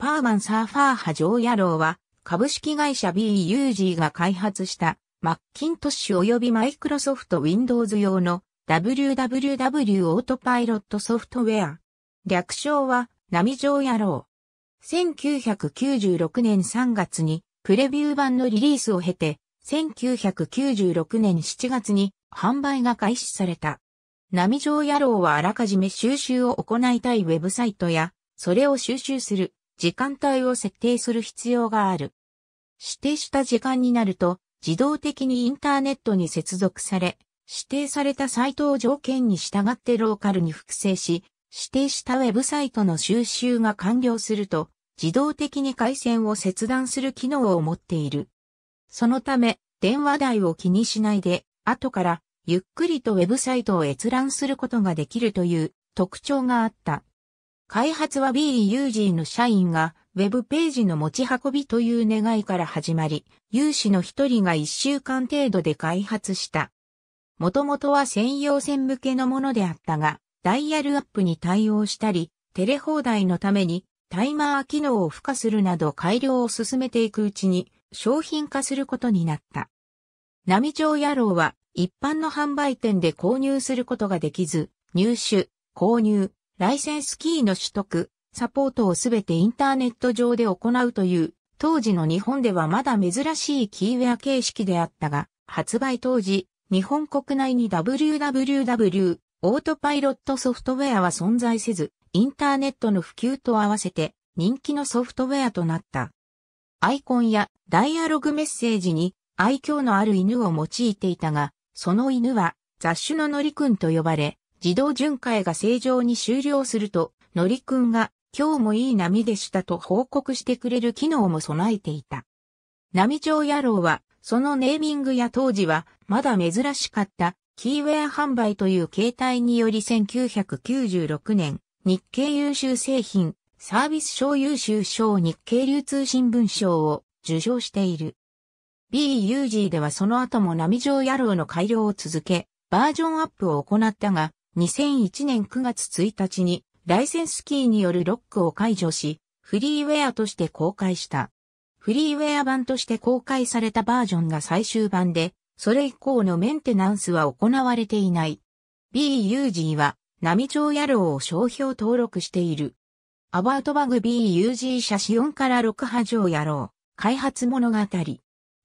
パーマンサーファー派ジョ郎は、株式会社 BUG が開発した、マッキントッシュ及びマイクロソフト Windows 用の WWW オートパイロットソフトウェア。略称は、波状野郎。1996年3月に、プレビュー版のリリースを経て、1996年7月に販売が開始された。波状野郎はあらかじめ収集を行いたいウェブサイトや、それを収集する時間帯を設定する必要がある。指定した時間になると、自動的にインターネットに接続され、指定されたサイトを条件に従ってローカルに複製し、指定したウェブサイトの収集が完了すると、自動的に回線を切断する機能を持っている。そのため、電話代を気にしないで、後からゆっくりとウェブサイトを閲覧することができるという特徴があった。開発は B ユージーの社員がウェブページの持ち運びという願いから始まり、有志の一人が一週間程度で開発した。もともとは専用線向けのものであったが、ダイヤルアップに対応したり、テレ放題のためにタイマー機能を付加するなど改良を進めていくうちに商品化することになった。波状野郎は一般の販売店で購入することができず、入手、購入、ライセンスキーの取得、サポートをすべてインターネット上で行うという、当時の日本ではまだ珍しいキーウェア形式であったが、発売当時、日本国内に WWW、オートパイロットソフトウェアは存在せず、インターネットの普及と合わせて人気のソフトウェアとなった。アイコンやダイアログメッセージに愛嬌のある犬を用いていたが、その犬は雑種のノりくんと呼ばれ、自動巡回が正常に終了すると、のりくんが今日もいい波でしたと報告してくれる機能も備えていた。波上野郎は、そのネーミングや当時は、まだ珍しかった、キーウェア販売という形態により1996年、日経優秀製品、サービス賞優秀賞日経流通新聞賞を受賞している。BUG ではその後も波上野郎の改良を続け、バージョンアップを行ったが、2001年9月1日にライセンスキーによるロックを解除し、フリーウェアとして公開した。フリーウェア版として公開されたバージョンが最終版で、それ以降のメンテナンスは行われていない。BUG は、波長野郎を商標登録している。アバートバグ BUG 写真から6波状野郎、開発物語。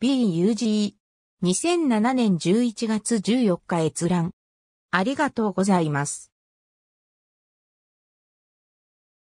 BUG。2007年11月14日閲覧。ありがとうございます。